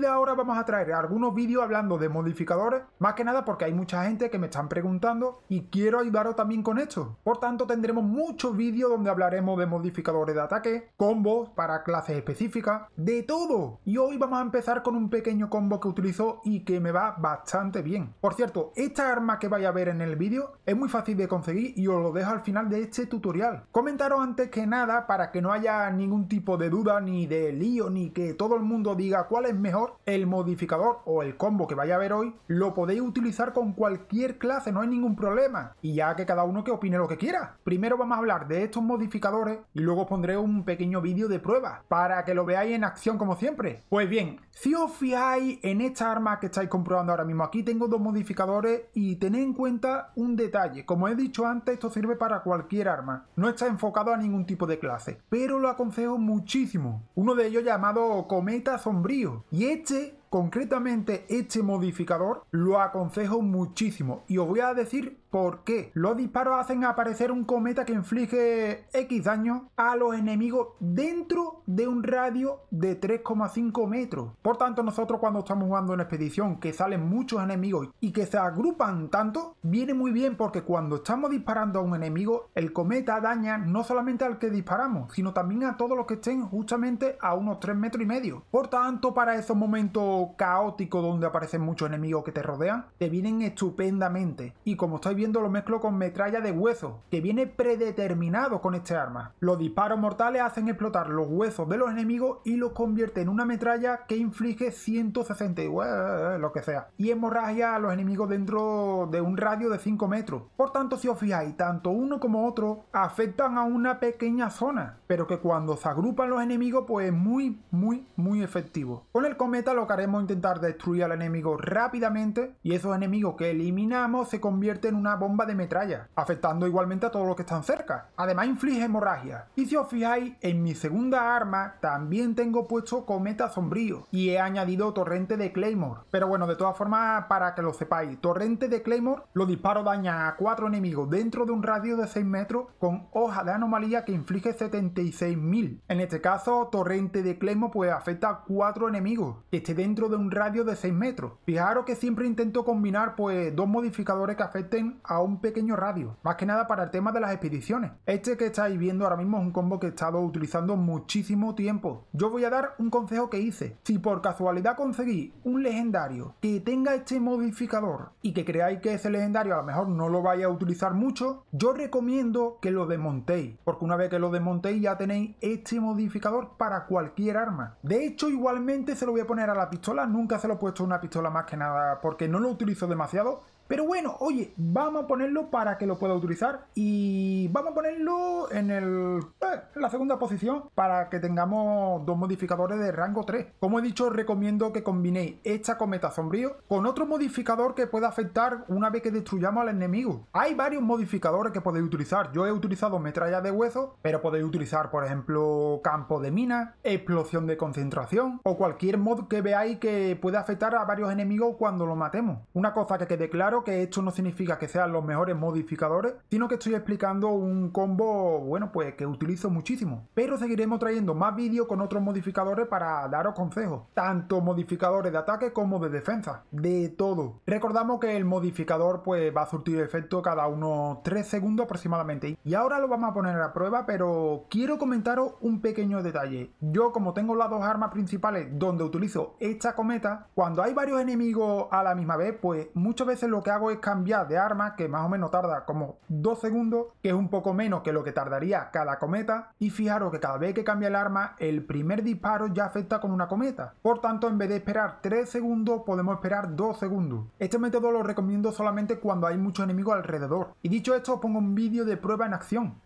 de ahora vamos a traer algunos vídeos hablando de modificadores, más que nada porque hay mucha gente que me están preguntando y quiero ayudaros también con esto. Por tanto, tendremos muchos vídeos donde hablaremos de modificadores de ataque, combos para clases específicas, de todo. Y hoy vamos a empezar con un pequeño combo que utilizo y que me va bastante bien. Por cierto, esta arma que vais a ver en el vídeo es muy fácil de conseguir y os lo dejo al final de este tutorial. Comentaros antes que nada para que no haya ningún tipo de duda ni de lío ni que todo el mundo diga cuál es mejor el modificador o el combo que vaya a ver hoy lo podéis utilizar con cualquier clase, no hay ningún problema. Y ya que cada uno que opine lo que quiera. Primero vamos a hablar de estos modificadores y luego os pondré un pequeño vídeo de prueba para que lo veáis en acción como siempre. Pues bien, si os fijáis en esta arma que estáis comprobando ahora mismo, aquí tengo dos modificadores y tened en cuenta un detalle. Como he dicho antes, esto sirve para cualquier arma. No está enfocado a ningún tipo de clase, pero lo aconsejo muchísimo. Uno de ellos llamado Cometa Sombrío. Y es este, concretamente este modificador, lo aconsejo muchísimo y os voy a decir ¿Por qué? Los disparos hacen aparecer un cometa que inflige X daño a los enemigos dentro de un radio de 3,5 metros. Por tanto, nosotros cuando estamos jugando en expedición, que salen muchos enemigos y que se agrupan tanto, viene muy bien porque cuando estamos disparando a un enemigo, el cometa daña no solamente al que disparamos, sino también a todos los que estén justamente a unos 3 metros y medio. Por tanto, para esos momentos caóticos donde aparecen muchos enemigos que te rodean, te vienen estupendamente. Y como estáis viendo, lo mezclo con metralla de hueso, que viene predeterminado con este arma. Los disparos mortales hacen explotar los huesos de los enemigos y los convierte en una metralla que inflige 160, lo que sea, y hemorragia a los enemigos dentro de un radio de 5 metros. Por tanto, si os fijáis, tanto uno como otro afectan a una pequeña zona, pero que cuando se agrupan los enemigos, pues es muy, muy, muy efectivo. Con el cometa lo que haremos intentar destruir al enemigo rápidamente, y esos enemigos que eliminamos se convierten en una bomba de metralla, afectando igualmente a todos los que están cerca. Además inflige hemorragia, Y si os fijáis, en mi segunda arma también tengo puesto cometa sombrío y he añadido torrente de Claymore. Pero bueno, de todas formas, para que lo sepáis, torrente de Claymore lo disparo daña a cuatro enemigos dentro de un radio de 6 metros con hoja de anomalía que inflige 76.000. En este caso, torrente de Claymore pues afecta a cuatro enemigos que esté dentro de un radio de 6 metros. Fijaros que siempre intento combinar pues dos modificadores que afecten a un pequeño radio, más que nada para el tema de las expediciones. Este que estáis viendo ahora mismo es un combo que he estado utilizando muchísimo tiempo. Yo voy a dar un consejo que hice. Si por casualidad conseguís un legendario que tenga este modificador y que creáis que ese legendario a lo mejor no lo vaya a utilizar mucho, yo recomiendo que lo desmontéis, porque una vez que lo desmontéis ya tenéis este modificador para cualquier arma. De hecho, igualmente se lo voy a poner a la pistola, nunca se lo he puesto a una pistola más que nada porque no lo utilizo demasiado pero bueno, oye, vamos a ponerlo para que lo pueda utilizar y vamos a ponerlo en, el, eh, la segunda posición para que tengamos dos modificadores de rango 3. Como he dicho, recomiendo que combinéis esta cometa sombrío con otro modificador que pueda afectar una vez que destruyamos al enemigo. Hay varios modificadores que podéis utilizar. Yo he utilizado metralla de hueso, pero podéis utilizar, por ejemplo, campo de mina, explosión de concentración o cualquier mod que veáis que pueda afectar a varios enemigos cuando lo matemos. Una cosa que quede claro que esto no significa que sean los mejores modificadores, sino que estoy explicando un combo, bueno, pues que utilizo muchísimo. Pero seguiremos trayendo más vídeos con otros modificadores para daros consejos, tanto modificadores de ataque como de defensa, de todo. Recordamos que el modificador pues va a surtir efecto cada unos 3 segundos aproximadamente. Y ahora lo vamos a poner a prueba, pero quiero comentaros un pequeño detalle. Yo como tengo las dos armas principales donde utilizo esta cometa, cuando hay varios enemigos a la misma vez, pues muchas veces lo que hago es cambiar de arma, que más o menos tarda como 2 segundos, que es un poco menos que lo que tardaría cada cometa. Y fijaros que cada vez que cambia el arma, el primer disparo ya afecta con una cometa. Por tanto, en vez de esperar 3 segundos, podemos esperar 2 segundos. Este método lo recomiendo solamente cuando hay muchos enemigos alrededor. Y dicho esto, os pongo un vídeo de prueba en acción.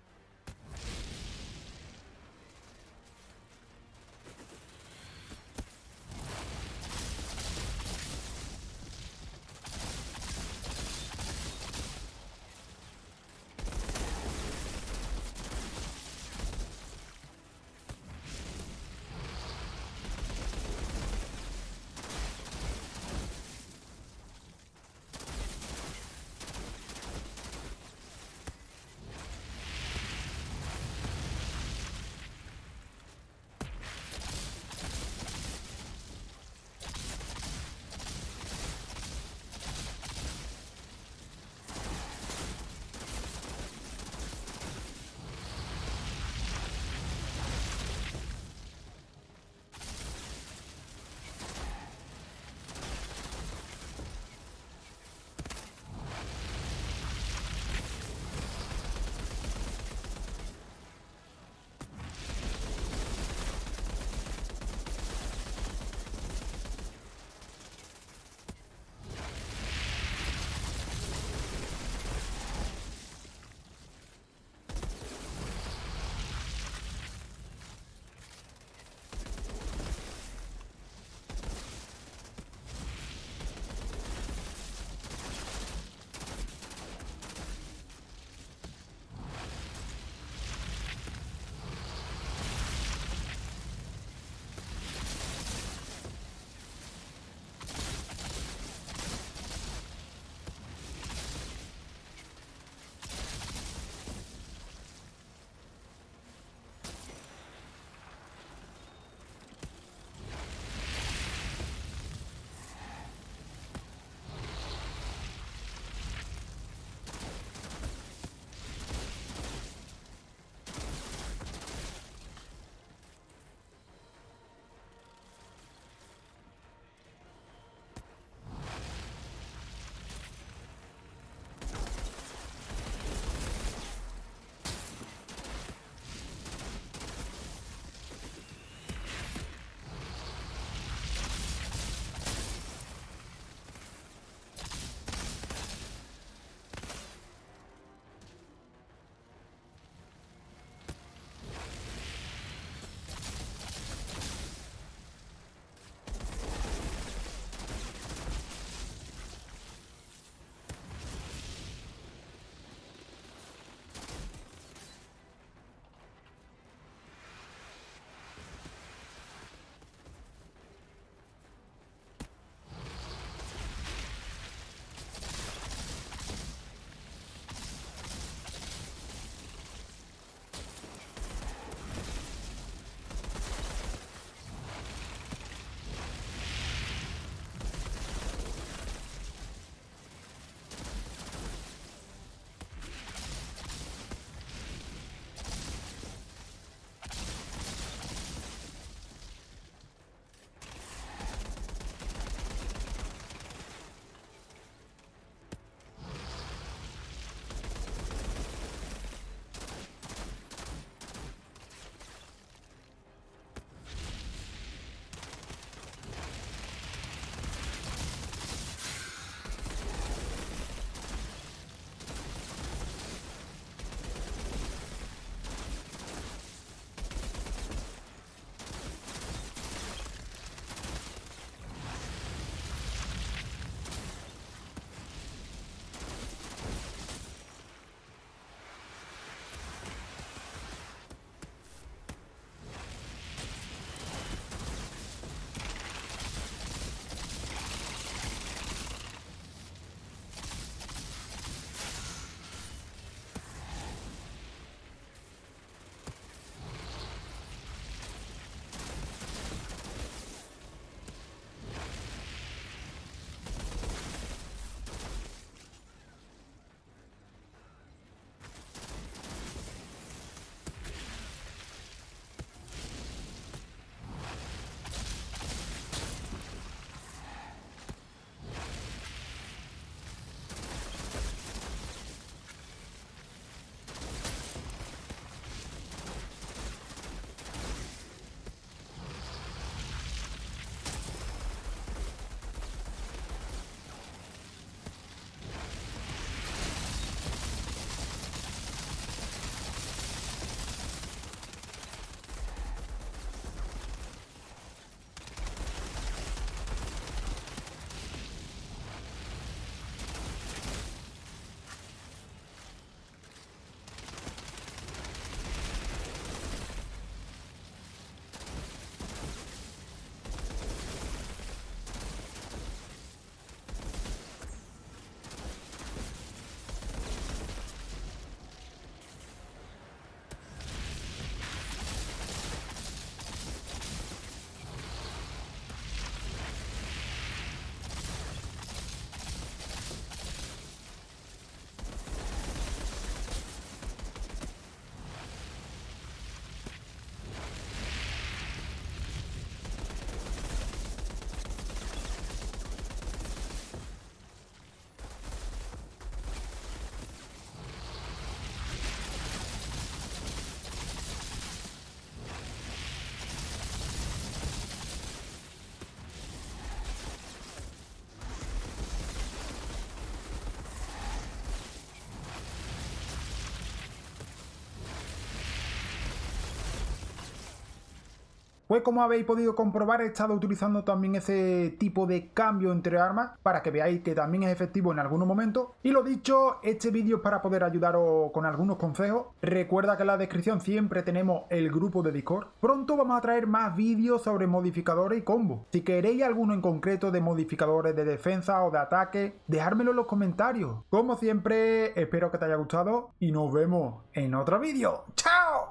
Pues, como habéis podido comprobar, he estado utilizando también ese tipo de cambio entre armas para que veáis que también es efectivo en algunos momentos. Y lo dicho, este vídeo es para poder ayudaros con algunos consejos. Recuerda que en la descripción siempre tenemos el grupo de Discord. Pronto vamos a traer más vídeos sobre modificadores y combos. Si queréis alguno en concreto de modificadores de defensa o de ataque, dejármelo en los comentarios. Como siempre, espero que te haya gustado y nos vemos en otro vídeo. ¡Chao!